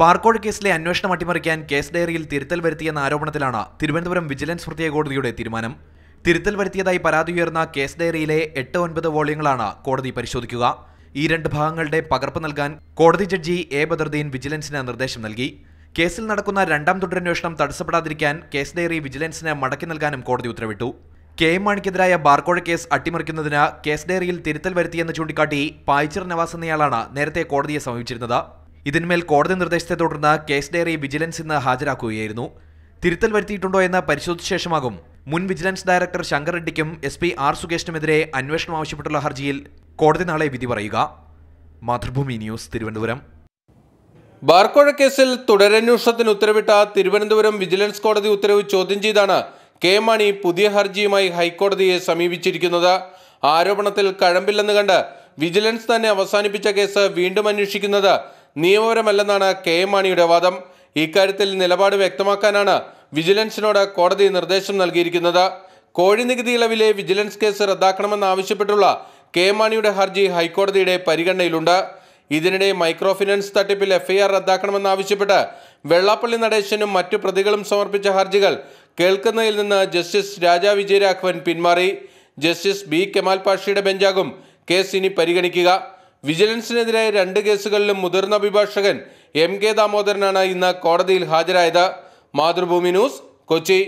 barcode കേസിലെ അന്വേഷണം അട്ടിമറിക്കാൻ കേസ് ഡയറിയിൽ തിരുത്തൽ വരുത്തിയെന്ന ആരോപണത്തിലാണ് തിരുവനന്തപുരം വിജിലൻസ് പ്രത്യേക കോടതിയുടെ തീരുമാനം തിരുത്തൽ വരുത്തിയതായി പരാതി ഉയർന്ന കേസ് ഡയറിയിലെ എട്ട് ഒൻപത് വോളിയങ്ങളാണ് കോടതി പരിശോധിക്കുക ഈ രണ്ട് ഭാഗങ്ങളുടെ പകർപ്പ് നൽകാൻ കോടതി ജഡ്ജി എ ബദർദീൻ വിജിലൻസിന് നിർദ്ദേശം നൽകി കേസിൽ നടക്കുന്ന രണ്ടാം തുടരന്വേഷണം തടസ്സപ്പെടാതിരിക്കാൻ കേസ് ഡയറി വിജിലൻസിന് മടക്കി നൽകാനും കോടതി ഉത്തരവിട്ടു കെ എം മാണിക്കെതിരായ ബാർക്കോഴ കേസ് അട്ടിമറിക്കുന്നതിന് കേസ് ഡയറിയിൽ തിരുത്തൽ വരുത്തിയെന്ന് ചൂണ്ടിക്കാട്ടി പായ്ച്ചർ നവാസ് എന്നയാളാണ് നേരത്തെ കോടതിയെ സമീപിച്ചിരുന്നത് ഇതിന്മേൽ കോടതി നിർദ്ദേശത്തെ തുടർന്ന് കേസ് ഡയറി വിജിലൻസ് ഇന്ന് ഹാജരാക്കുകയായിരുന്നു തിരുത്തൽ വരുത്തിയിട്ടുണ്ടോ എന്ന് പരിശോധിച്ച ശേഷമാകും മുൻ വിജിലൻസ് ഡയറക്ടർ ശങ്കർ റെഡ്ഡിക്കും എസ് പി ആർ സുകേഷിനുമെതിരെ അന്വേഷണം ആവശ്യപ്പെട്ടുള്ള ഹർജിയിൽ കോടതി നാളെ വിധി പറയുക മാതൃഭൂമി ന്യൂസ് തിരുവനന്തപുരം ബാർക്കോഴ കേസിൽ തുടരന്വേഷണത്തിന് ഉത്തരവിട്ട തിരുവനന്തപുരം വിജിലൻസ് കോടതി ഉത്തരവ് ചോദ്യം ചെയ്താണ് കെ മാണി പുതിയ ഹർജിയുമായി ഹൈക്കോടതിയെ സമീപിച്ചിരിക്കുന്നത് ആരോപണത്തിൽ കഴമ്പില്ലെന്ന് കണ്ട് വിജിലൻസ് തന്നെ അവസാനിപ്പിച്ച കേസ് വീണ്ടും അന്വേഷിക്കുന്നത് നിയമപരമല്ലെന്നാണ് കെ എം മാണിയുടെ വാദം ഇക്കാര്യത്തിൽ നിലപാട് വ്യക്തമാക്കാനാണ് വിജിലൻസിനോട് കോടതി നിർദ്ദേശം നൽകിയിരിക്കുന്നത് കോഴി നികുതി ഇളവിലെ വിജിലൻസ് കേസ് റദ്ദാക്കണമെന്നാവശ്യപ്പെട്ടുള്ള കെ മാണിയുടെ ഹർജി ഹൈക്കോടതിയുടെ പരിഗണനയിലുണ്ട് ഇതിനിടെ മൈക്രോ ഫിനാൻസ് തട്ടിപ്പിൽ എഫ്ഐആർ റദ്ദാക്കണമെന്നാവശ്യപ്പെട്ട് വെള്ളാപ്പള്ളി നടേശനും മറ്റു പ്രതികളും സമർപ്പിച്ച ഹർജികൾ കേൾക്കുന്നതിൽ നിന്ന് ജസ്റ്റിസ് രാജാ വിജയരാഘവൻ പിന്മാറി ജസ്റ്റിസ് ബി കെമാൽ പാഷയുടെ ബെഞ്ചാകും കേസ് ഇനി പരിഗണിക്കുക വിജിലൻസിനെതിരായ രണ്ട് കേസുകളിലും മുതിർന്ന അഭിഭാഷകൻ എം കെ ദാമോദരനാണ് ഇന്ന് കോടതിയിൽ ഹാജരായത് മാതൃഭൂമി ന്യൂസ് കൊച്ചി